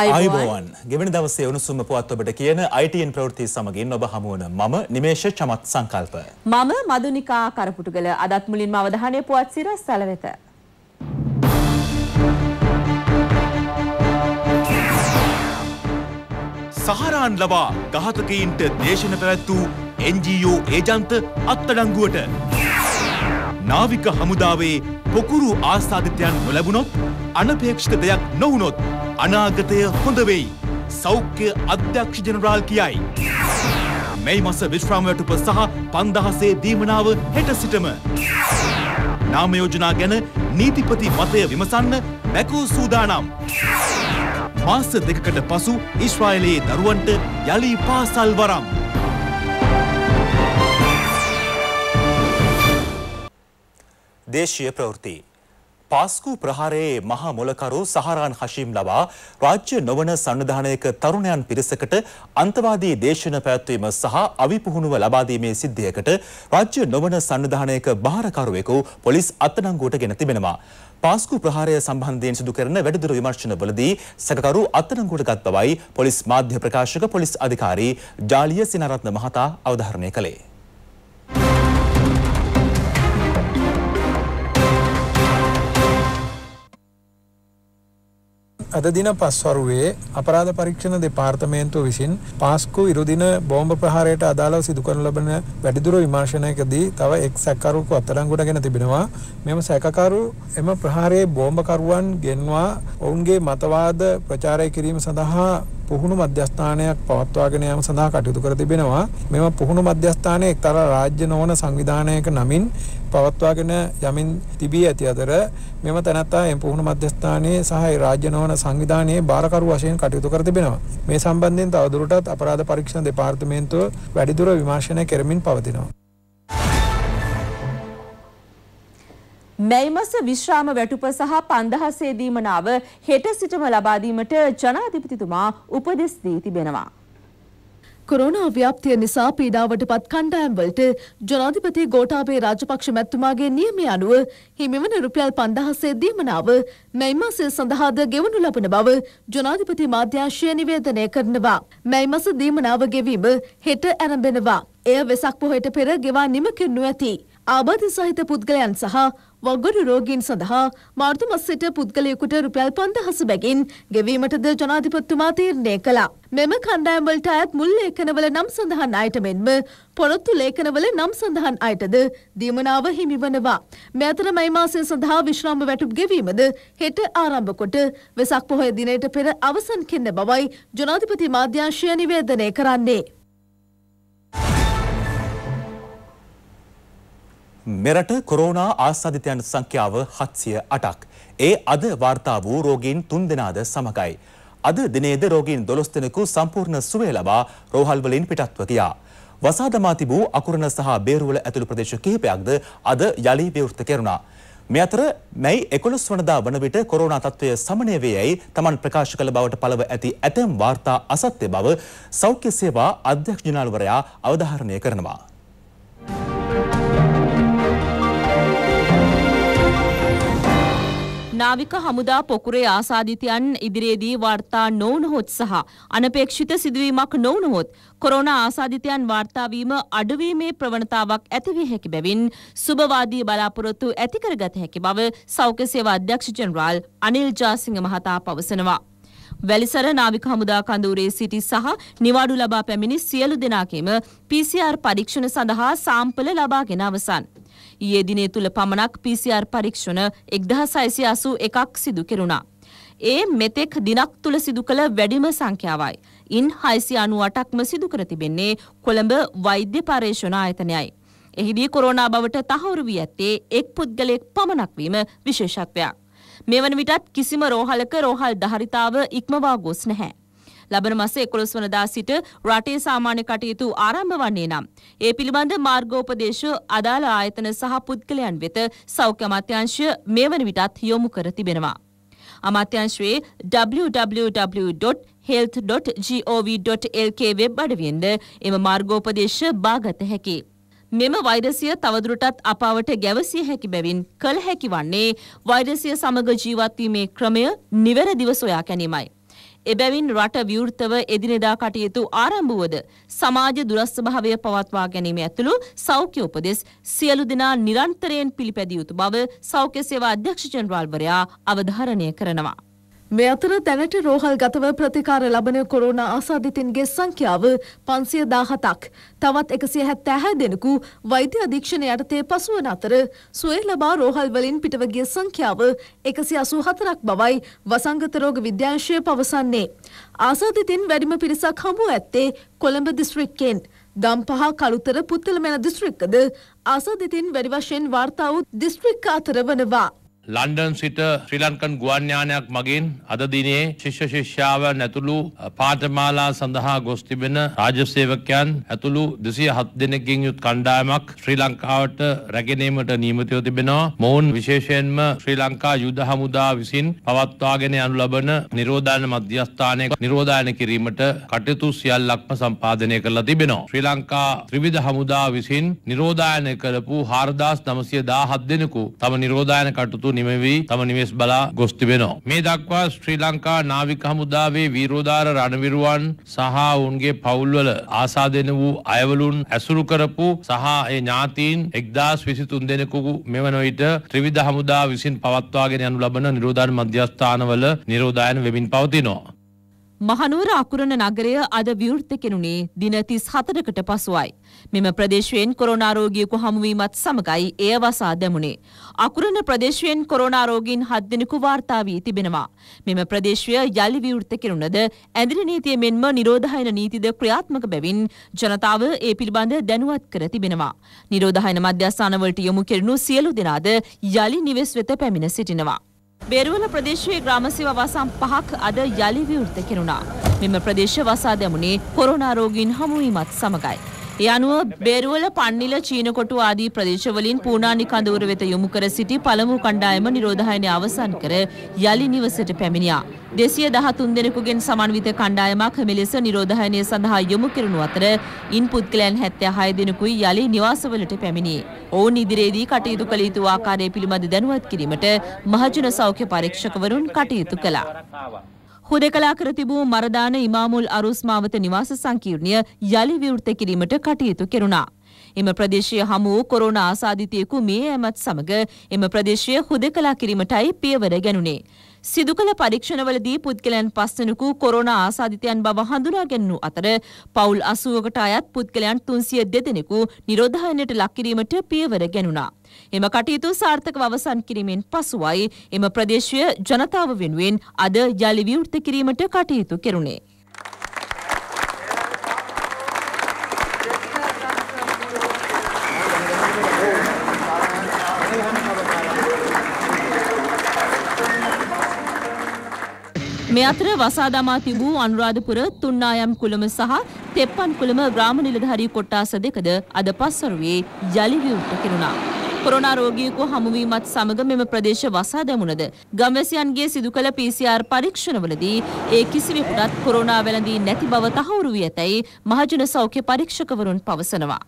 අයිබෝවන් ගෙවනි දවසේ උණුසුම පුවත් ඔබට කියන ITN ප්‍රවෘත්ති සමගින් ඔබ හමුවන මම නිමේෂ චමත් සංකල්ප. මම මදුනිකා කරපුටුගල අදත් මුලින්ම අවධානය පුවත් සිරස් සැල වෙත. සහරාන් ලබා ඝාතකයින්ට දේශන පැවැත් වූ NGO ඒජන්ත අත්අඩංගුවට. නාවික හමුදාවේ පොකුරු ආසාධිතයන් නොලැබුණොත් අනපේක්ෂිත දෙයක් නොවුනොත් අනාගතය හොඳ වෙයි. සෞඛ්‍ය අධ්‍යක්ෂ ජනරාල් කියයි. මේ මස විශ්‍රාමයටුප සහ පන්දහසේ දීමනාව හෙට සිටම. නාමයෝජනා ගැන නීතිපති මතය විමසන්න මැකූ සූදානම්. මාස දෙකකට පසු ඉස්්‍රායිලයේ දරුවන්ට යළි පාසල් වරම්. දේශීය ප්‍රවෘත්ති. පාස්කු ප්‍රහාරයේ මහා මොලකරු සහරාන් හෂීම් ලවා රාජ්‍ය නොවන සංවිධානයක තරුණයන් පිරිසකට අන්තවාදී දේශන පැවැත්වීම සහ අවිපුහුණුව ලබාදීමේ සිද්ධියකට රාජ්‍ය නොවන සංවිධානයක භාරකරුවෙකු පොලිස් අත්අඩංගුවට ගෙන තිබෙනවා. පාස්කු ප්‍රහාරය සම්බන්ධයෙන් සිදු කරන වැඩිදුර විමර්ශනවලදී සැකකරු අත්අඩංගුවට ගත් බවයි පොලිස් මාධ්‍ය ප්‍රකාශක පොලිස් අධිකාරී ජාලිය සිනාරත්න මහතා අවධාරණය කළේ. අද දින පස්වරුවේ අපරාධ පරීක්ෂණ දෙපාර්තමේන්තුව විසින් පාස්කු ඉරුදින බෝම්බ ප්‍රහාරයට අදාළව සිදු කරන ලබන වැඩිදුර විමර්ශනයකදී තව එක් සැකකරුවෙකු අත්අඩංගුවටගෙන තිබෙනවා. මෙම සැකකරු එම ප්‍රහාරයේ බෝම්බකරුවන් ගෙන්වා ඔවුන්ගේ මතවාද ප්‍රචාරය කිරීම සඳහා පුහුණු මධ්‍යස්ථානයක් පවත්වාගෙන යාම සඳහා කටයුතු කර තිබෙනවා. මෙම පුහුණු මධ්‍යස්ථානය එක්තරා රාජ්‍ය නොවන සංවිධානයක නමින් පවත්වාගෙන යමින් තිබී ඇති අතර මෙම තැනැත්තා එම පුහුණු මධ්‍යස්ථානයේ සහ ඒ රාජ්‍ය නොවන සංවිධානයේ භාරකරු වශයෙන් කටයුතු කර තිබෙනවා. මේ සම්බන්ධයෙන් තවදුරටත් අපරාධ පරීක්ෂණ දෙපාර්තමේන්තුව වැඩිදුර විමර්ශනය කරමින් පවතිනවා. මැයි මස විශ්‍රාම වැටුප සහ පන්දහසේ දීමනාව හෙට සිටම ලබා දීමට ජනාධිපතිතුමා උපදෙස් දී තිබෙනවා. කොරෝනා ව්‍යාප්තිය නිසා පීඩාවට පත් කණ්ඩායම්වලට ජනාධිපති ගෝඨාභය රාජපක්ෂ මැතිතුමාගේ නියමය අනුව හිමිවන රුපියල් 5000 දීමනාව මැයි මාසය සඳහාද ගෙවනු ලබන බව ජනාධිපති මාධ්‍යාංශය නිවේදනය කරනවා. මැයි මාස දීමනාව ගෙවීම හෙට ආරම්භ වෙනවා. එය වෙසක් පොහොයට පෙර ගෙවා නිම කරනු ඇතී. ආබාධ සහිත පුද්ගලයන් සහ වගුරු රෝගීන් සඳහා මාර්තු මස් සිට පුද්ගලයෙකුට රුපියල් 5000 බැගින් ගෙවීමටද ජනාධිපතිතුමා තීරණය කළා. මෙම කණ්ඩායම් වලට අයත් මුල් ලේඛනවල නම් සඳහන් අයට මෙන්ම පොරොත්තු ලේඛනවල නම් සඳහන් අයටද දීමනාව හිමි වනවා. මේ අතර මයි මාසය සඳහා විශ්‍රාම වැටුප් ගෙවීමද හෙට ආරම්භ කොට වෙසක් පොහොය දිනයට පෙර අවසන් කෙරෙන බවයි ජනාධිපති මාධ්‍යංශය නිවේදනය කරන්නේ. මෙරට කොරෝනා ආසාධිතයන් සංඛ්‍යාව හත්සිය අටක්. ඒ අද වාර්තා වූ රෝගීන් තුන් දෙනාද සමගයි. අද දිනේද රෝගීන් දොළොස් දෙනෙකු සම්පූර්ණ සුවය ලබා රෝහල්වලින් පිටත්ව ගියා. වසාදමා තිබූ අකුරණ සහ බේරුවල ඇතුළු ප්‍රදේශ කිහිපයක්ද අද යළි විවෘත කෙරුණා. මේ අතර මැයි 11 වනදා වන විට කොරෝනා තත්ත්වය සමනය වේ යයි Taman ප්‍රකාශ කළ බවට පළව ඇති ඇතැම් වාර්තා අසත්‍ය බව සෞඛ්‍ය සේවා අධ්‍යක්ෂ ජනාධිපතිවරයා අවධාරණය කරනවා. නාවික හමුදා පොකුරේ ආසාධිතයන් ඉදිරියේදී වාර්තා නොවුනහොත් සහ අනපේක්ෂිත සිදුවීමක් නොවුනහොත් කොරෝනා ආසාධිතයන් වාර්තාවීම අඩුවීමේ ප්‍රවණතාවක් ඇතිවිය හැකි බැවින් සුභවාදී බලාපොරොත්තු ඇති කරගත හැකි බව සෞඛ්‍ය සේවා අධ්‍යක්ෂ ජෙනරාල් අනිල් ජාසිංහ මහතා පවසනවා. වැලිසර නාවික හමුදා කඳවුරේ සිටි සහ නිවාඩු ලබා පැමිණි සියලු දෙනාගේම PCR පරීක්ෂණ සඳහා සාම්පල ලබාගෙන අවසන්. ඊයේ දිනේ තුල පමණක් PCR පරීක්ෂණ 1681ක් සිදු කෙරුණා. ඒ මෙතෙක් දිනක් තුල සිදු කළ වැඩිම සංඛ්‍යාවයි. ඉන් 698ක්ම සිදු කර තිබෙන්නේ කොළඹ වෛද්‍ය පර්යේෂණ ආයතනයයි. එහිදී කොරෝනා බවට තහවුරු වී ඇත්තේ එක් පුද්ගලයෙක් පමණක් වීම විශේෂත්වයක්. මේ වන විටත් කිසිම රෝහලක රෝහල් ධාරිතාව ඉක්මවා ගොස් නැහැ. ලබන මස එකොළොස් වනදා සිට රටේ සාමාන්‍ය කටයුතු ආරම්භ වන්නේ නම්. ඒ පිළිබඳ මාර්ගෝපදේශ අදාළ ආයතන සහ පුද්ගලයන් වෙත සෞඛ්‍ය අමාත්‍යංශය මේ වන විටත් යොමු කර තිබෙනවා. අමාත්‍යංශයේ www.health.gov.lk වෙබ් අඩවියෙන්ද එම මාර්ගෝපදේශ බාගත හැකි. මෙම වෛරසය තවදුරටත් අපාවට ගැවසිය හැකි බැවින් කළ හැකි වන්නේ වෛරසය සමග ජීවත්වීමේ ක්‍රමය නිවැරදිව සොයා ගැනීමයි. එබැවින් රට විවෘතව එදිනෙදා කටයුතු ආරම්භ වුවද සමාජ දුරස්වභාවය පවත්වා ගැනීම ඇතුළු සෞඛ්‍ය උපදෙස් සියලු දෙනා නිරන්තරයෙන් පිළිපැදිය යුතු බව සෞඛ්‍ය සේවා අධ්‍යක්ෂ ජනරාල්වරයා අවධාරණය කරනවා. මේ අතර දැනට රෝහල් ගතව ප්‍රතිකාර ලබන කොරෝනා ආසාධිතින්ගේ සංඛ්‍යාව පන්සිය දාහතක් තවත් එකසිය හැත්තෑහැ දෙනකු වෛද්‍ය අධීක්ෂණ යටතේ පසුවන අතර සුවේ ලබා රෝහල් වලින් පිටවගිය සංඛ්‍යාව එකසි අසූ හතරක් බවයි වසංගතරෝග විද්‍යාංශය පවසන්නේ. ආසාධිතින් වැඩිම පිරිසක් හමු ඇත්තේ කොළඹ දිස්ත්‍රික්කෙන්. ගම්පහ කළුතර පුත්තලමැන දිස්ත්‍රික්කද ආසාධිතින් වැඩි වශයෙන් වාර්තා වූ දිස්ත්‍රික්ක අතර වනවා. ලන්ඩන් සිට ශ්‍රී ලංකන් ගුවන්ඥානයක් මගින් අද දිනේ ශිෂ්‍ය ශිෂ්‍යාව නැතුළු පාඨමාලා සඳහා ගොස් තිබෙන රාජසේවකයන් ඇතුළු දෙසිය හත් දෙනකින් යුත් කණ්ඩායමක් ශ්‍රී ලංකාවට රැගෙනීමට නීමතිව තිබෙනවා මොවුන් විශේෂයෙන්ම ශ්‍රී ලංකා යුද හමුදා විසින් පවත්වාගෙන යනු ලබන නිරෝධායන මධ්‍යස්ථානය නිරෝධායන කිරීමට කටයුතු සියල්ලක්ම සම්පාදනය කරලා තිබෙනවා ශ්‍රී ලංකා ත්‍රිවිධ හමුදා විසින් නිරෝධායන කරපු 4917 දෙනෙකු තම නිරෝධායන කටයුතු කටයුතු නිමවී තම නිවෙස් බලා ගොස් තිබෙනවා. මේ දක්වා ශ්‍රී ලංකා නාවික හමුදාවේ වීරෝදාර රණවිරුවන් සහ ඔවුන්ගේ පවුල්වල ආසාදෙන වූ අයවලුන් ඇසුරු කරපු සහ ඒ ඥාතීන් එක්දස් විසිතුන් දෙනෙකුකු මෙවන විට ත්‍රිවිධ හමුදා විසින් පවත්වාගෙන යනු ලබන නිරෝධායන මධ්‍යස්ථානවල නිරෝධායන වෙමින් පවතිනවා. මහනුවර අකුරණ නගරය අද විවෘත කෙනුණේ දින 37කට පසුවයි. මෙම ප්‍රදේශයෙන් කොරෝනා රෝගියෙකු හමුවීමත් සමගයි එය වසා දැමුණේ. අකුරණ ප්‍රදේශයෙන් කොරෝනා රෝගීන් 7 දෙනෙකු වාර්තා වී තිබෙනවා. මෙම ප්‍රදේශය යලි විවෘත කෙරුණද ඇඳිලි නීතිය මෙන්ම නිරෝධායන නීතිද ක්‍රියාත්මක බැවින් ජනතාව ඒ පිළිබඳ දැනුවත් කර තිබෙනවා. නිරෝධායන මධ්‍යස්ථානවලට යොමු කෙරුණු සියලු දෙනාද යලි නිවෙස් වෙත පැමිණ සිටිනවා. බේරුවල ප්‍රදේශයේ ග්‍රාමසේවා වසම් පහක් අද යළි විවෘත කෙරුණා. මෙම ප්‍රදේශ වසා දැමුණේ කොරෝනා රෝගීන් හමුවීමත් සමගයි. යනුව බේරුවල පන්නිල චීනකොටු ආදී ප්‍රදේශවලින් පූනානි කඳවුර වෙත යොමු කර සිටි පළමු කණ්ඩායම නිරෝධායනය අවසන් කර යළි නිවසට පැමිණියා. දෙසිය දහතුන් දෙනෙකුගෙන් සමන්විත කණ්ඩායමක් මෙලෙස නිරෝධායනය සඳහා යොමු කරනු අතර ඉන් පුද්ගලයන් හැත්තෑ හය දෙනෙකුයි යළි නිවාසවලට පැමිණේ. ඔවුන් ඉදිරියේදී කටයුතු කළ යුතු ආකාරය පිළිබඳ දැනුවත් කිරීමට මහජන සෞඛ්‍ය පරීක්ෂකවරුන් කටයුතු කළා. හුදකලා කර තිබූ මරදාන ඉමාමුල් අරුස් මාවත නිවාස සංකීර්ණය යලි විවෘත කිරීමට කටයුතු කෙරුණා. එම ප්‍රදේශය හමුවූ කොරෝණ ආසාධිතයෙකු මේ ඇමත් සමග එම ප්‍රදේශය හුදකලා කිරීමටයි පියවර ගැනුණේ. සිදු කළ පරීක්ෂණවලදී පුද්ගලයන් පස්වෙනකු කොරෝනා ආසාධිතයන් බව හඳුනාගැන්වූ අතර පවුල් 80කට අයත් පුද්ගලයන් 302 දෙනෙකු නිරෝධායනයට ලක් කිරීමට පියවර ගැනුණා. එම කටයුතු සාර්ථකව අවසන් කිරීමෙන් පසුවයි එම ප්‍රදේශීය ජනතාව වෙනුවෙන් අද යළි විවෘත කිරීමට කටයුතු කෙරුණේ. මේ අතර වසා දමා තිබූ අනුරාධපුර තුන්නායම් කුලම සහ තෙප්පන් කුලම ග්‍රාම නිලධාරී කොට්ටාස දෙකද අද පස්වරුවේ යලි විවෘත කෙරුණා. කොරෝනා රෝගියෙකු හමුවීමත් සමග මෙම ප්‍රදේශ වසා දැමුණද ගම්වැසියන්ගේ සිදු කළ PCR පරීක්ෂණවලදී ඒ කිසිවෙකුටත් කොරෝනා වැළඳී නැති බව තහවුරු වී ඇතැයි මහජන සෞඛ්‍ය පරීක්ෂකවරුන් පවසනවා.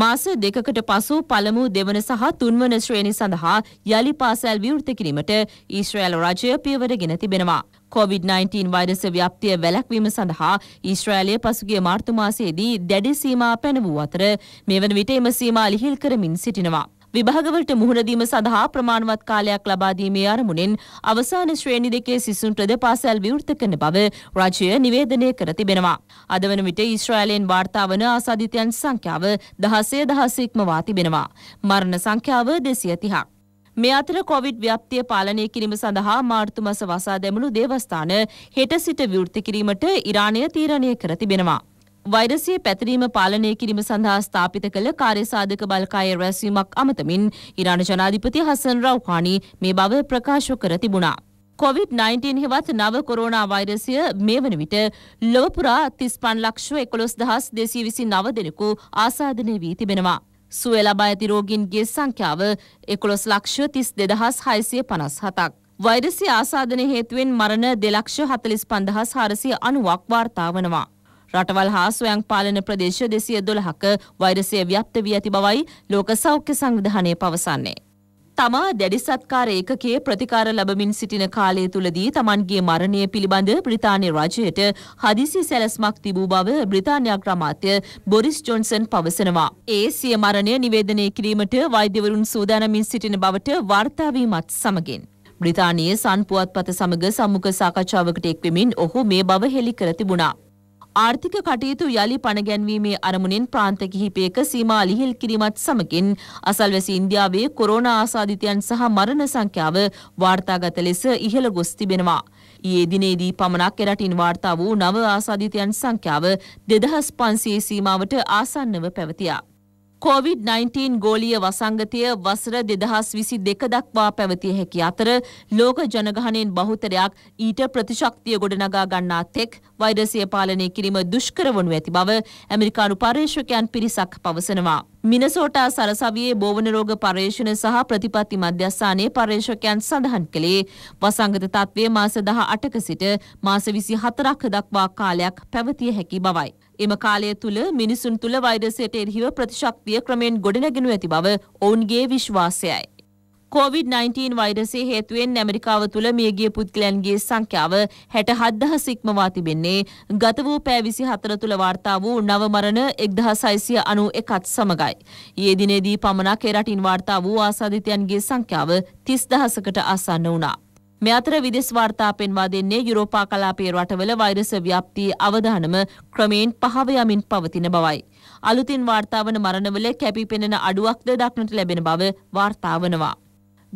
මාස දෙකකට පසු පළමු දෙවන සහ තුන්වන ශ්‍රේණි සඳහා යළි පාසල් විවෘත කිරීමට ඊශ්‍රායල් රජය පියවර ගෙන තිබෙනවා. COVID-19 වෛරස ව්‍යාප්තිය වැළැක්වීම සඳහා ඊශ්‍රායලය පසුගිය මාර්තු මාසයේදී දැඩි සීමා පැනවූ අතර මේ වන විට එම සීමා ලිහිල් කරමින් සිටිනවා. විභාගවලට මුහුණදීම සඳහා ප්‍රමාණවත් කාලයක් ලබාදීමේ අරමුණෙන් අවසාන ශ්‍රේණි දෙකේ සිසුන්ටද පාසල් විවෘත කරන බව රජය නිවේදනය කර තිබෙනවා. අද වන විට ඊශ්‍රායලයෙන් වාර්තා වන ආසාධිතයන් සංඛ්‍යාව දහසය දහසෙක්මවා තිබෙනවා. මරණ සංඛ්‍යාව දෙසිය තිහක්. මේ අතර කොවිඩ් ව්‍යාප්තිය පාලනය කිරීම සඳහා මාර්තු මස වසා දැමුණු දේවස්ථාන හෙට සිට විවෘති කිරීමට ඉරානය තීරණය කර තිබෙනවා. වෛරසයේ පැතිරීම පාලනය කිරීම සඳහා ස්ථාපිත කළ කාර්යසාධක බල්කායේ රැස්වීමක් අමතමින් ඉරාන ජනාධිපති හසන් රව්හානි මේ බව ප්‍රකාශ කර තිබුණා. කොවිD-19 හෙවත් නව කොරෝනා වෛරසය මේ වන විට ලොවපුරා තිස්පන් ලක්ෂ එකොළොස් දහස් දෙසී විසි නව දෙනෙකු ආසාධනය වී තිබෙනවා. සුව ලබා ඇති රෝගීන්ගේ සංඛ්‍යාව එකොළොස් ලක්ෂ තිස් දෙදහස් හයසිය පනස් හතක්. වෛරසි ආසාධනය හේතුවෙන් මරණ දෙලක්ෂ හතලිස් පන්දහස් හාරසිය අනුවක් වාර්තා වනවා. රටවල් හා ස්වයං පාලන ප්‍රදේශ දෙසිය දොළහක වෛරසය ව්‍යප්ත වී ඇති බවයි ලෝක සෞඛ්‍ය සංවිධානය පවසන්නේ. තමා දැඩි සත්කාර ඒකකයේ ප්‍රතිකාර ලැබමින් සිටින කාලය තුලදී Tamanගේ මරණය පිළිබඳ බ්‍රිතාන්‍ය රජයට හදිසි සැලැස්මක් තිබූ බව බ්‍රිතාන්‍ය අග්‍රාමාත්‍ය බොරිස් ජොන්සන් පවසනවා. ඒ සිය මරණය නිවේදනය කිරීමට වෛද්‍යවරුන් සූදානමින් සිටින බවට වාර්තා වීමත් සමගින් බ්‍රිතාන්‍යයේ සන්පුවත්පත සමග සම්මුඛ සාකච්ඡාවකට එක්වෙමින් ඔහු මේ බව හෙළි කර තිබුණා. ආර්ථික කටයුතු යළි පණ ගැන්වීමේ අරමුණෙන් ප්‍රාන්ත කිහිපයක සීමා ලිහිල් කිරීමත් සමගින් අසල්වැසි ඉන්දියාවේ කොරෝනා ආසාදිතයන් සහ මරණ සංඛ්‍යාව වාර්තාගත ලෙස ඉහළ ගොස් තිබෙනවා. ඊයේ දිනේදී පමණක් එරටින් වාර්තා වූ නව ආසාදිතයන් සංඛ්‍යාව දෙදහස් පන්සියේ සීමාවට ආසන්නව පැවතියා. COVID-19 ගෝලීය වසංගතය වසර 2022 දක්වා පැවතිය හැකි අතර ලෝක ජනගහණයෙන් බහුතරයක් ඊට ප්‍රතිශක්තිය ගොඩනගා ගන්නා තෙක් වෛරසය පාලනය කිරීම දුෂ්කර වනු ඇති බව ඇමරිකානු පර්යේෂකයන් පිරිසක් පවසනවා. මිනසෝටා සරසවියේ බෝවන රෝග පර්යේෂණ සහ ප්‍රතිපත්ති මධ්‍යස්ථානයේ පර්යේෂකයන් සඳහන් කළේ වසංගත තත්ත්වය මාස 18ක සිට මාස 24ක් දක්වා කාලයක් පැවතිය හැකි බවයි. එම කාලය තුළ මිනිසුන් තුළ වෛරසයට එරහිව ප්‍රතිශක්තිය ක්‍රමෙන් ගොඩනැගෙනු ඇති බව ඔවුන්ගේ විශ්වාසයයි. COVID-19 වෛරසය හේතුවෙන් ඇමරිකාව තුළ මියගිය පුද්ගලයන්ගේ සංඛ්‍යාව හැට හද්දහ සික්මවා තිබෙන්නේ ගත වූ පෑවිසි හතර තුළ වාර්තා වූ නවමරණ එක්දහ සයිසිය අනු එකත් සමඟයි. ඒ දිනේදී පමණක් එරටින් වාර්තා වූ ආසාධිතයන්ගේ සංඛ්‍යාව තිස් දහසකට අසන්න වුණා. මේ අතර විදෙස් වාර්තා පෙන්වා දෙන්නේ යුරෝපා කලාපයේ රටවල වෛරස ව්‍යාප්තිය අවදානම ක්‍රමයෙන් පහව යමින් පවතින බවයි. අලුතින් වාර්තාවන මරණවල කැපිපෙනෙන අඩුවක්ද දක්නට ලැබෙන බව වාර්තාවනවා.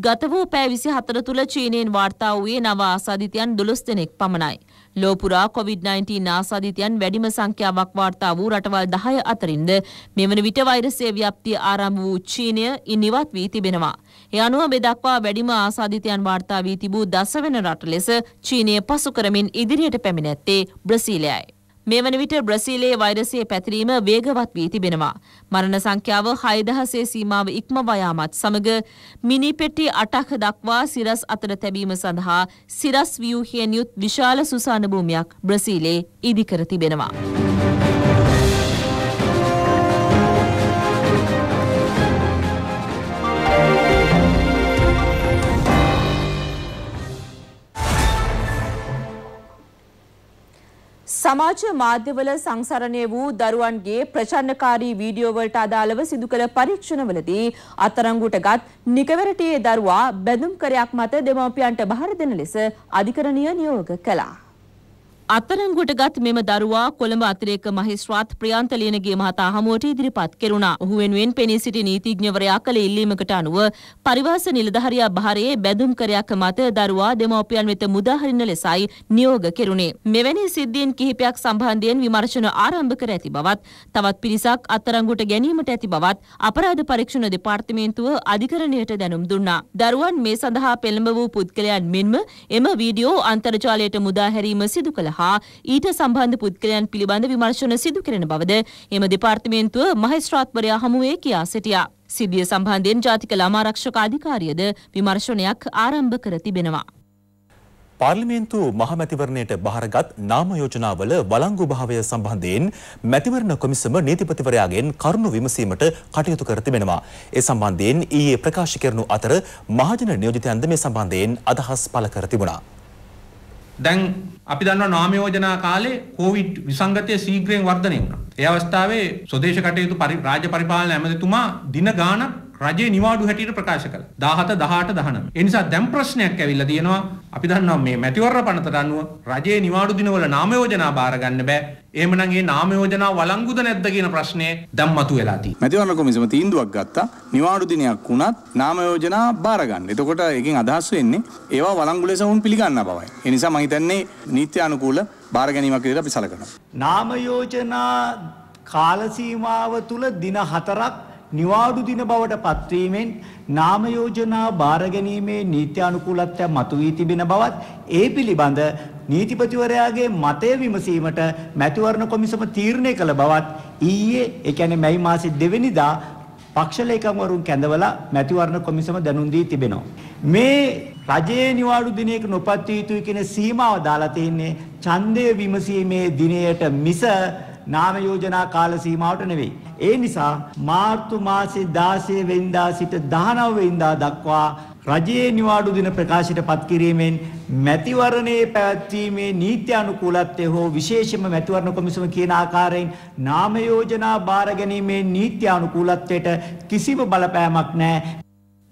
ගත වූ පෑ විසි හතර තුළ චීනයෙන් වාර්තා වූයේ නව ආසාධිතයන් දොළොස් දෙනෙක් පමණයි. ලෝපුරා COොVID-19 ආසාධිතයන් වැඩිම සංඛ්‍යාවක් වාර්තා වූ රටවල් දහය අතරින්ද මෙවන විට වෛරසය ව්‍යප්තිය ආරම් වූ චීනය ඉනිවත් වී තිබෙනවා. එ අනුව බෙදක්වා වැඩිම ආසාධිතයන් වාර්තා වී තිබූ දසවන රට ලෙස චීනය පසු කරමින් ඉදිරියට පැමිණැත්තේ බ්‍රසීලයයි. මේ වන විට බ්‍රසීලයේ වෛරසය පැතිරීම වේගවත් වී තිබෙනවා. මරණ සංඛ්‍යාව 6000සේ සීමාව ඉක්මවා යාමත් සමග මිනි පෙට්ටි 8ක් දක්වා සිරස් අතර තැබීම සඳහා සිරස් ව්‍යුහයෙන් යුත් විශාල සුසාන භූමියක් බ්‍රසීලයේ ඉදිකර තිබෙනවා. සමාජ මාධ්‍යවල සංසරණය වූ දරුවන්ගේ ප්‍රචන්නකාරී වීඩියෝවලට අදාළව සිදු කළ පරීක්ෂණවලදී අත්අඩංගුවටගත් නිකවරටියේ දරුවා බැඳුම්කරයක් මත දෙමාපියන්ට බහර දෙන ලෙස අධිකරණීය නියෝග කළා. අත්තරංගුවටගත් මෙම දරුවා කොළඹ අතිරේක මහේස්ත්‍රාත් ප්‍රියන්ත ලියනගේ මහතා හමුවට ඉදිරිපත් කෙරුණා. ඔහු වෙනුවෙන් පෙනී සිටි නීතිඥවරයා කළ ඉල්ලීමකට අනුව පරිවාස නිලධාරියා භාරයේ බැඳුම්කරයක් මත දරුවා දෙමව්පියන් වෙත මුදා හරින ලෙසයි නියෝග කෙරුණේ. මෙවැනි සිද්ධීන් කිහිපයක් සම්බන්ධයෙන් විමර්ශන ආරම්භ කර ඇති බවත්, තවත් පිරිසක් අත්තරංගුවට ගැනීමට ඇති බවත් අපරාධ පරීක්ෂණ දෙපාර්තමේන්තුව අධිකරණයට දැනුම් දුන්නා. දරුවන් මේ සඳහා පෙළඹ වූ පුද්ගලයන් මෙන්ම එම වීඩියෝ අන්තර්ජාලයට මුදා හැරීම සිදු කළා. හා ඊට සම්බන්ධ පුද්ගලයන් පිළිබඳ විමර්ශන සිදු කෙරෙන බවද එම දෙපාර්තමේන්තුව මහේස්ත්‍රාත්වරයා හමුවේ කියා සිටියා. සිදිය සම්බන්ධයෙන් ජාතික ළමාරක්ෂක අධිකාරියද විමර්ශනයක් ආරම්භ කර තිබෙනවා. පාර්ලිමේන්තු මහමැතිවරණයට බහරගත් නාම යෝජනාවල වලංගු භාවය සම්බන්ධයෙන් මැතිවරණ කොමිසම නීතිපතිවරයාගෙන් කරුණු විමසීමට කටයුතු කර තිබෙනවා. ඒ සම්බන්ධයෙන් ඊයේ ප්‍රකාශ කරනු අතර මහජන නියෝජිතයන්ද මේ සම්බන්ධයෙන් අදහස් පළ කර තිබුණා. දැන් අපි දන්නවා නාම යෝජනා කාලේ කොවිඩ් විසංගතය ශීඝ්‍රයෙන් වර්ධනය වුණා. ඒ අවස්ථාවේ ස්වදේශ කටයුතු රාජ්‍ය පරිපාලන ඇමතිතුමා දින ගාණක් රජයේ නිවාඩු හැටියට ප්‍රකාශ කළා. 17 18 19. ඒ නිසා දැන් ප්‍රශ්නයක් ඇවිල්ලා තියෙනවා. අපි දන්නවා මේ මැතිවරණ පනතට අනුව රජයේ නිවාඩු දිනවල නාම යෝජනා බාර ගන්න බෑ. එහෙමනම් ඒ නාම යෝජනා වළංගුද නැද්ද කියන ප්‍රශ්නේ දැන් මතුවලා තියෙනවා. මැතිවරණ කොමිසම තීන්දුවක් ගත්තා. නිවාඩු දිනයක් වුණත් නාම යෝජනා බාර ගන්න. එතකොට ඒකෙන් අදහස් වෙන්නේ ඒවා වළංගු ලෙස වුන් පිළිගන්න බවයි. ඒ නිසා මම හිතන්නේ නීත්‍ය අනුකූල බාර ගැනීමක් විදිහට අපි සලකනවා. නාම යෝජනා කාලසීමාව තුළ දින හතරක් නිවාඩු දින බවට පත්වීමෙන් නාම යෝජනා බාර ගැනීමේ නීති අනුකූලත්වය මතුවී තිබෙන බවත් ඒ පිළිබඳ නීතිපතිවරයාගේ මතය විමසීමට මැතිවරණ කොමිසම තීරණය කළ බවත් ඊයේ ඒ කියන්නේ මැයි මාසේ දෙවෙනිදා පක්ෂ ලේකම්වරුන් කැඳවලා මැතිවරණ කොමිසම දැනුම් දී තිබෙනවා. මේ රජයේ නිවාඩු දිනයක නොපත් වී යුතුයි කියන සීමාව දාලා තියෙන්නේ ඡන්දය විමසීමේ දිනයට මිස නාම යෝජනා කාල සීමාවට නෙවෙයි. ඒ නිසා මාර්තු මාසේ 16 වෙනිදා සිට 19 වෙනිදා දක්වා රජයේ නිවාඩු දින ප්‍රකාශයටපත් කිරීමෙන් මැතිවරණයේ පැවැත්වීමේ නීති අනුකූලත්වය හෝ විශේෂම මැතිවරණ කොමිසම කියන ආකාරයෙන් නාම යෝජනා බාර ගැනීමේ නීති අනුකූලත්වයට කිසිම බලපෑමක් නැහැ.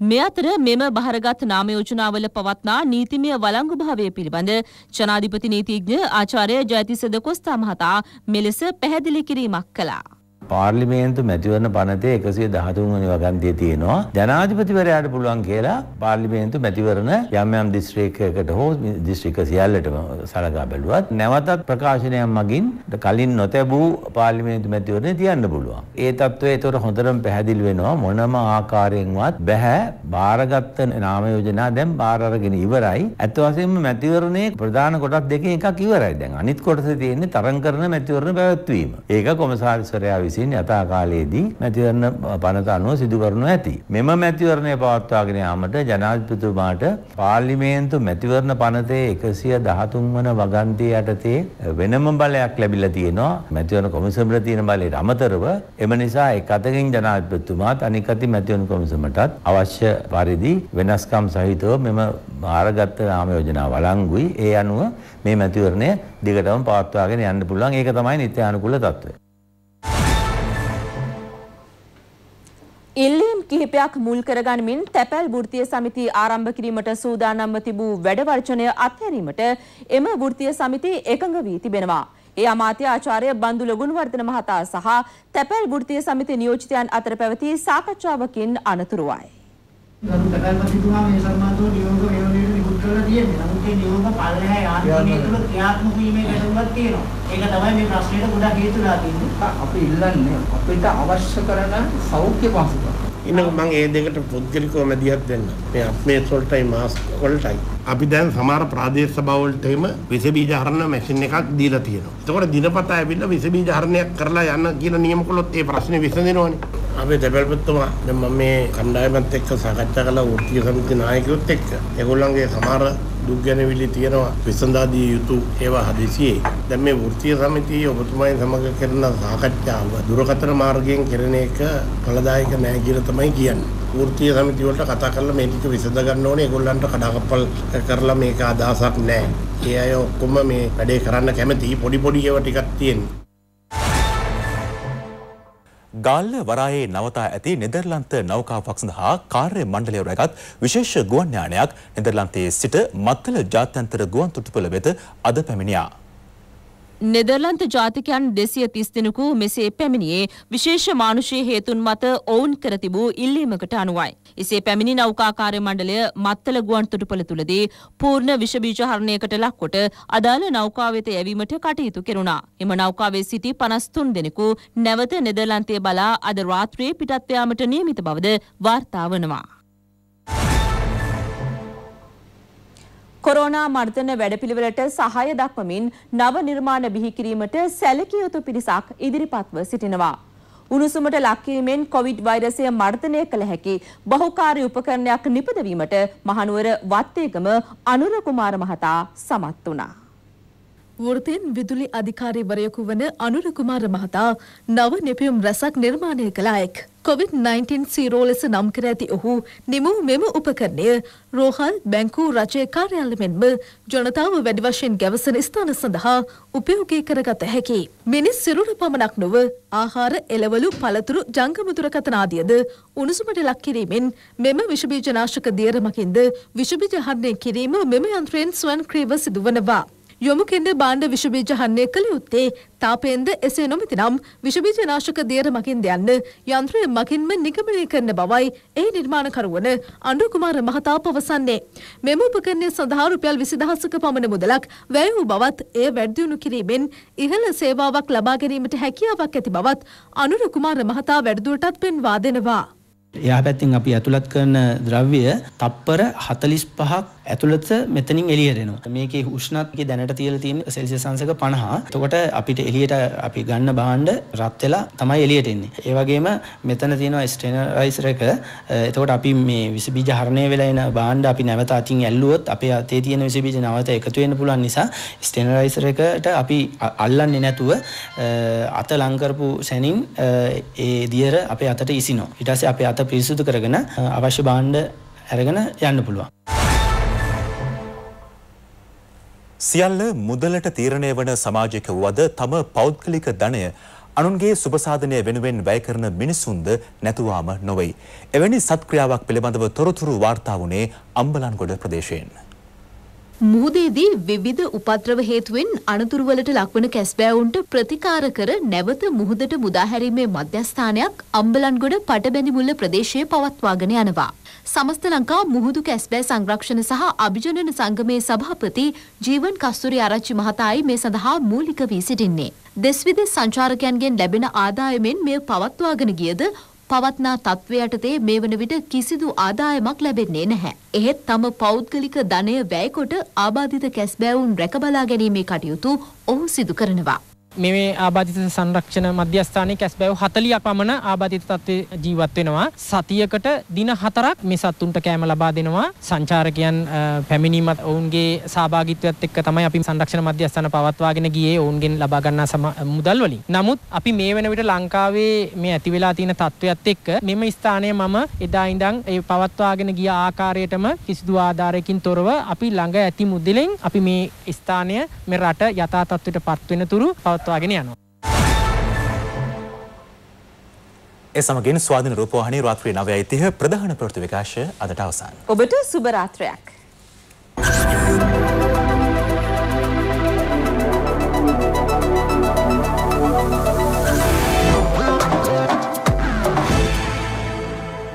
මේ අතර මෙම බහරගත් නාම යෝජනාවල පවත්නා නීතිමය වළංගුභාවය පිළිබඳ ජනාධිපති නීතිඥ ආචාර්ය ජයතිස දකොස්තා මහතා මෙලෙස පැහැදිලි කිරීමක් කළා. පාර්ලිමේන්තු මැතිවරණ පනතේ එකසේ දහතුන්වනි වගන්තිය තියෙනවා ජනාධිපතිවරයාට පුළුවන් කියලා පාර්ලිමේන්තු මැතිවරණ යම් යම් දිස්ත්‍රීකයකට හෝ දිස්ත්‍රික සියල්ලටම සලකා බැලුවත් නැවතත් ප්‍රකාශනයක් මගින් කලින් නොතැබූ පාර්ලිමේන්තු මැතිවරණය තියන්න පුළුවන්. ඒ තත්ත්වය ඒතොර හොඳටම පැහැදිලි වෙනවා මොනම ආකාරයෙන්වත් බැහැ බාරගත්ත නාම යෝජනා දැන් බාර අරගෙන ඉවරයි. ඇත්ත වශයෙන්ම මැතිවරණයේ ප්‍රධාන කොටස් දෙකෙන් එකක් ඉවරයි දැන්. අනිත් කොටසේ තියෙන්නේ තරඟ කරන මැතිවරණ පැවැත්වීම. ඒක කොමසාරිස්වරයා විසින් විසින් යථා කාලයේදී මැතිවරණ පනත අනුව සිදු කරනු ඇති. මෙම මැතිවරණය පවත්වාගෙන යාමට ජනාධිපතිතුමාට පාර්ලිමේන්තු මැතිවරණ පනතේ 113 වන වගන්තිය යටතේ වෙනම බලයක් ලැබිලා තියෙනවා. මැතිවරණ කොමිසමට තියෙන බලයට අමතරව එම නිසා එක් අතකින් ජනාධිපතිතුමාත් අනික අතින් මැතිවරණ කොමිසමටත් අවශ්‍ය පරිදි වෙනස්කම් සහිතව මෙම භාරගත නාම යෝජනා වළංගුයි. ඒ අනුව මේ මැතිවරණය දිගටම පවත්වාගෙන යන්න පුළුවන්. ඒක තමයි නිත්‍යානුකූල තත්ත්වය. ඉල්ලීම් කිහිපයක් මුල් කරගනිමින් තැපැල් වෘත්තීය සමිති ආරම්භ කිරීමට සූදානම්ව තිබූ වැඩවර්ජනය අත්හැරීමට එම වෘත්තීය සමිති එකඟ වී තිබෙනවා. ඒ අමාත්‍ය ආචාර්ය බන්දුල ගුණවර්ධන මහතා සහ තැපැල් වෘත්තීය සමිති නියෝජිතයන් අතර පැවති සාකච්ඡාවකින් අනතුරුවයි. ගරු තකල්පත් හිතුවා මේ සම්මාතෝ නියෝග මේ වගේ නිකුත් කරලා තියෙන්නේ. නමුත් මේ නියෝග පල්ලෙහා යාන්ත්‍රණය තුළ ක්‍රියාත්මක වීමේ ගැටලුවක් තියෙනවා. ඒක තමයි මේ ප්‍රශ්නෙට ගොඩක් හේතුලා තියෙන්නේ. අපි ඉල්ලන්නේ අපිට අවශ්‍ය කරන සෞඛ්‍ය පහසුකම්. ඉන්නක මම ඒ දෙකට පුද්ගලිකව මැදිහත් දෙන්න. මේ අපේ සොල්ටයි මාස්ක් වලටයි. අපි දැන් සමහර ප්‍රාදේශ සභාව වලට එහෙම විස බීජ හරන මැෂින් එකක් දීලා තියෙනවා. ඒතකොට දිනපතා ඇවිල්ලා විස බීජ හරණයක් කරලා යන්න කියලා නියම කළොත් ඒ ප්‍රශ්නේ විසඳෙනවනේ. අපේ දෙපැල්පත්තුමා දැන් මම මේ කණ්ඩායමත් එක්ක සාකච්ඡා කළා වෘත්තීය සමිති නායකයොත් එක්ක ඒගොල්ලන්ගේ සමහර දුක් ගැනවිලි තියෙනවා විසඳාදිය යුතු ඒවා හදිසියේ දැන් මේ වෘත්තීය සමිතිය ඔබතුමයි සමග කරන සාකච්ඡාව දුරකථන මාර්ගයෙන් කරන එක ඵලදායක නැහැ කියලා තමයි කියන්නේ වෘත්තීය සමිතිය වලට කතා කරලා මේ ටික විසඳ ගන්න ඕනේ ඒගොල්ලන්ට කඩාකප්පල් කරලා මේක අදහසක් නැහැ ඒ අය ඔක්කොම මේ වැඩේ කරන්න කැමති පොඩි පොඩි ඒවා ටිකක් තියෙනවා ගාල්ල වරායේ නවතා ඇති නෙදර්ලන්ත නෞකාවක් සඳහා කාර්ය මණ්ඩලය රැගත් විශේෂ ගුවන් යානයක් නෙදර්ලන්තයේ සිට මත්තල ජාත්‍යන්තර ගුවන් තොටුපළ වෙත අද පැමිණියා. නෙදර්ලන්ත ජාතිකයන් දෙසිය තිස්තිනකු මෙසේ පැමිණියේ විශේෂ මානුෂය හේතුන් මත ඔවුන් කර තිබූ ඉල්ලීමකට අනුවයි. එසේ පැමිණි නෞකාකාරය මණ්ඩලය මත්තල ගුවන් තුටුපළ තුළදී පූර්ණ විෂබීජහරණයකට ලක්කොට අදාළ නෞකාවෙත යැවීමට කටයුතු කෙරුණා. එම නෞකාවේ සිටි පනස්තුන් දෙනෙකු නැවත නෙදර්ලන්තය බලා අද රාත්‍රයේ පිටත්වයාමට නියමිත බවද වාර්තා වනවා. කොරෝනා මර්ධන වැඩපිළිවෙලට සහාය දක්වමින් නව නිර්මාණ බිහි කිරීමට සැලකිය යුතු පිරිසක් ඉදිරිපත්ව සිටිනවා. උණුසුමට ලක්වීමෙන් කොවිඩ් වෛරසය මර්ධනය කළ හැකි බහුකාර්ය උපකරණයක් නිපදවීමට මහනුවර වත්තේගම අනුර කුමාර මහතා සමත් වුණා. වෘතෙන් විදුලි අධිකාරීවරයෙකු වන අනුර කුමාර මහතා නව නිපියුම් රැසක් නිර්මාණය කළායෙක්. COVID-19 සීරෝ ලෙස නම් කර ඇති ඔහු නිමූ මෙම උපකරණය රෝහල් බැංකු රජය කාර්යාල මෙන්ම ජනතාව වැඩි වශයෙන් ගැවසෙන ස්ථාන සඳහා උපයෝගී කරගත හැකි. මිනිස් සිරුර පමණක් නොව ආහාර එළවලු පළතුරු ජංගම දුරකථන ආදියද උණුසුමට ලක් කිරීමෙන් මෙම විෂබීජ නාශක දියරමකින්ද විෂබීජ හරණය කිරීම මෙම යන්ත්‍රයෙන් ස්වයංක්‍රීයව සිදුවනවා. යොමු කෙන්ඩ බාණ්ඩ විශබීජ හන්නේ කළ යුත්තේ තාපයෙන්ද එසේ නොමතිනම් විශබීජ නාශක දේර මකින් දෙයන්න යන්ත්‍රය මකින්ම නිගමනය කරන බවයි ඒ නිර්මාණකරුවන අන්ඩුකුමාර මහතා පවසන්නේ. මෙම උපකරණය සඳහා රුපියල් විසිදහසක පමණ මුදලක් වැය වූ බවත් එය වැඩදියුණු කිරීමෙන් ඉහළ සේවාවක් ලබා ගැනීමට හැකියාවක් ඇති බවත් අනුර කුමාර මහතා වැඩදුවටත් පෙන්වා දෙනවා. එයා පැත්තින් අපි ඇතුළත් කරන ද්‍රව්‍ය තප්පර හතලිස් පහක් ඇතුළත මෙතනින් එළියට එනවා. මේකේ උෂ්ණත්වය දැනට තියලා තියෙන සෙල්සියස් අංශක 50. එතකොට අපිට එළියට අපි ගන්න භාණ්ඩ රත් වෙලා තමයි එළියට එන්නේ. ඒ වගේම මෙතන තියෙනවා ස්ටේනරයිසර් එක. එතකොට අපි මේ විස බීජ හරණය වෙලා එන භාණ්ඩ අපි නැවත අතින් ඇල්ලුවොත් අපේ අතේ තියෙන විස බීජ නැවත එකතු වෙන්න පුළුවන් නිසා ස්ටේනරයිසර් එකට අපි අල්ලන්නේ නැතුව අත ලං කරපු සැනින් ඒ දියර අපේ අතට ඉසිනවා. ඊට පස්සේ අපේ අත පිරිසුදු කරගෙන අවශ්‍ය භාණ්ඩ අරගෙන යන්න පුළුවන්. සියල්ල මුදලට තීරණය වන සමාජයක වුවද තම පෞද්ගලික ධනය අනුන්ගේ සුපසාධනය වෙනුවෙන් වැය කරන මිනිසුන්ද නැතුවාම නොවයි. එවැනි සත්ක්‍රියාවක් පිළිබඳව තොරතුරු වාර්තා වුණේ අම්බලන්ගොඩ ප්‍රදේශයෙන්. මුහුදේදී විවිධ උපද්‍රව හේතුවෙන් අනතුරුවලට ලක්වන කැස්බෑවුන්ට ප්‍රතිකාර කර නැවත මුහුදට මුදාහැරීමේ මධ්‍යස්ථානයක් අම්බලන්ගොඩ පටබැඳිමුල්ල ප්‍රදේශයේ පවත්වාගෙන යනවා. සමස්ත ලංකා මුහුදු කැස්බෑ සංරක්ෂණ සහ අභිජනන සංගමේ සභාපති ජීවන් කස්තුරි ආරච්චි මහතායි මේ සඳහා මූලික වී සිටින්නේ. දෙස්විදෙස් සංචාරකයන්ගෙන් ලැබෙන ආදායමෙන් මෙය පවත්වාගෙන ගියද පවත්නා තත්ත්ව යටතේ මේ වන විට කිසිදු ආදායමක් ලැබෙන්නේ නැහැ. එහෙත් තම පෞද්ගලික ධනය වැයකොට ආබාධිත කැස්බෑවුන් රැකබලා ගැනීමේ කටයුතු ඔහු සිදු කරනවා. මේ ආබාධිත සංරක්ෂණ මධ්‍යස්ථානයේ කැස් බැව් 40ක් පමණ ආබාධිත තත්ත්වයේ ජීවත් වෙනවා. සතියකට දින 4ක් මේ සත්තුන්ට කෑම ලබා දෙනවා. සංචාරකයන් පැමිණීමත් ඔවුන්ගේ සහභාගීත්වයත් එක්ක තමයි අපි සංරක්ෂණ මධ්‍යස්ථාන පවත්වාගෙන ගියේ ඔවුන්ගෙන් ලබා ගන්නා මුදල් වලින්. නමුත් අපි මේ වෙන විට ලංකාවේ මේ ඇති වෙලා තියෙන තත්ත්වයත් එක්ක මෙම ස්ථානය මම එදා ඉඳන් ඒ පවත්වාගෙන ගිය ආකාරයටම කිසිදු ආධාරයකින් තොරව අපි ළඟ ඇති මුදලෙන් අපි මේ ස්ථානය මේ රට යථා තත්ත්වයට පත් වෙනතුරු පවත් පවත්වාගෙන යනවා. සමගින් ස්වාධන රූපවාහනි රාත්‍රී නවය අයිතිහ ප්‍රධාන ප්‍රෘති විකාශය අදට අවසන්. ඔබට සුභරාත්‍රයක්. Thank you.